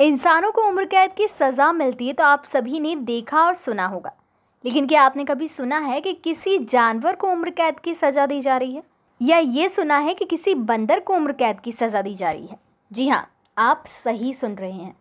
इंसानों को उम्र कैद की सज़ा मिलती है तो आप सभी ने देखा और सुना होगा लेकिन क्या आपने कभी सुना है कि किसी जानवर को उम्र कैद की सज़ा दी जा रही है या ये सुना है कि किसी बंदर को उम्र कैद की सज़ा दी जा रही है जी हाँ आप सही सुन रहे हैं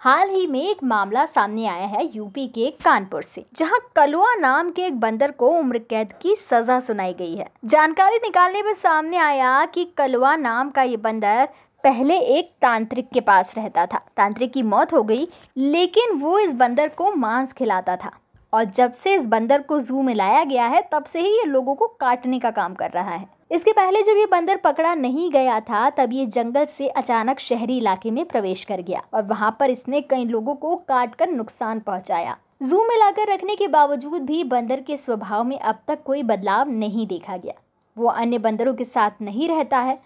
हाल ही में एक मामला सामने आया है यूपी के कानपुर से जहां कलुआ नाम के एक बंदर को उम्र कैद की सजा सुनाई गई है जानकारी निकालने पर सामने आया कि कलुआ नाम का ये बंदर पहले एक तांत्रिक के पास रहता था तांत्रिक की मौत हो गई लेकिन वो इस बंदर को मांस खिलाता था और जब से इस बंदर को जू में लाया गया है तब से ही ये लोगों को काटने का काम कर रहा है इसके पहले जब ये बंदर पकड़ा नहीं गया था तब ये जंगल से अचानक शहरी इलाके में प्रवेश कर गया और वहाँ पर इसने कई लोगों को काट कर नुकसान पहुँचाया जू में लाकर रखने के बावजूद भी बंदर के स्वभाव में अब तक कोई बदलाव नहीं देखा गया वो अन्य बंदरों के साथ नहीं रहता है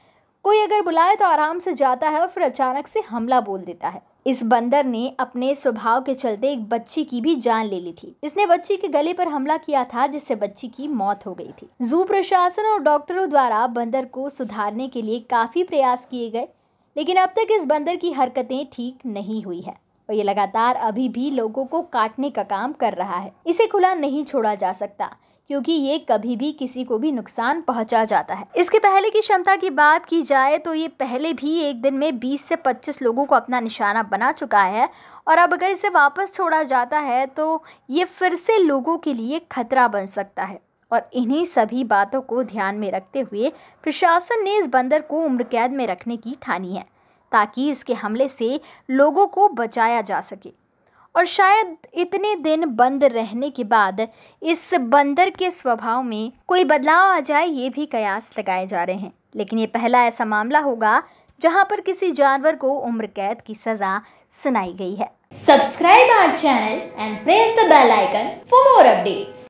कोई अगर बुलाए तो आराम से जाता है और फिर अचानक से हमला बोल देता है इस बंदर ने अपने स्वभाव के चलते एक बच्ची की भी जान ले ली थी इसने बच्ची के गले पर हमला किया था जिससे बच्ची की मौत हो गई थी जू प्रशासन और डॉक्टरों द्वारा बंदर को सुधारने के लिए काफी प्रयास किए गए लेकिन अब तक इस बंदर की हरकतें ठीक नहीं हुई है और ये लगातार अभी भी लोगों को काटने का काम कर रहा है इसे खुला नहीं छोड़ा जा सकता क्योंकि ये कभी भी किसी को भी नुकसान पहुंचा जाता है इसके पहले की क्षमता की बात की जाए तो ये पहले भी एक दिन में 20 से 25 लोगों को अपना निशाना बना चुका है और अब अगर इसे वापस छोड़ा जाता है तो ये फिर से लोगों के लिए खतरा बन सकता है और इन्हीं सभी बातों को ध्यान में रखते हुए प्रशासन ने इस बंदर को उम्र कैद में रखने की ठानी है ताकि इसके हमले से लोगों को बचाया जा सके और शायद इतने दिन बंद रहने के बाद इस बंदर के स्वभाव में कोई बदलाव आ जाए ये भी कयास लगाए जा रहे हैं लेकिन ये पहला ऐसा मामला होगा जहां पर किसी जानवर को उम्र कैद की सजा सुनाई गई है subscribe our channel and press the bell icon for more updates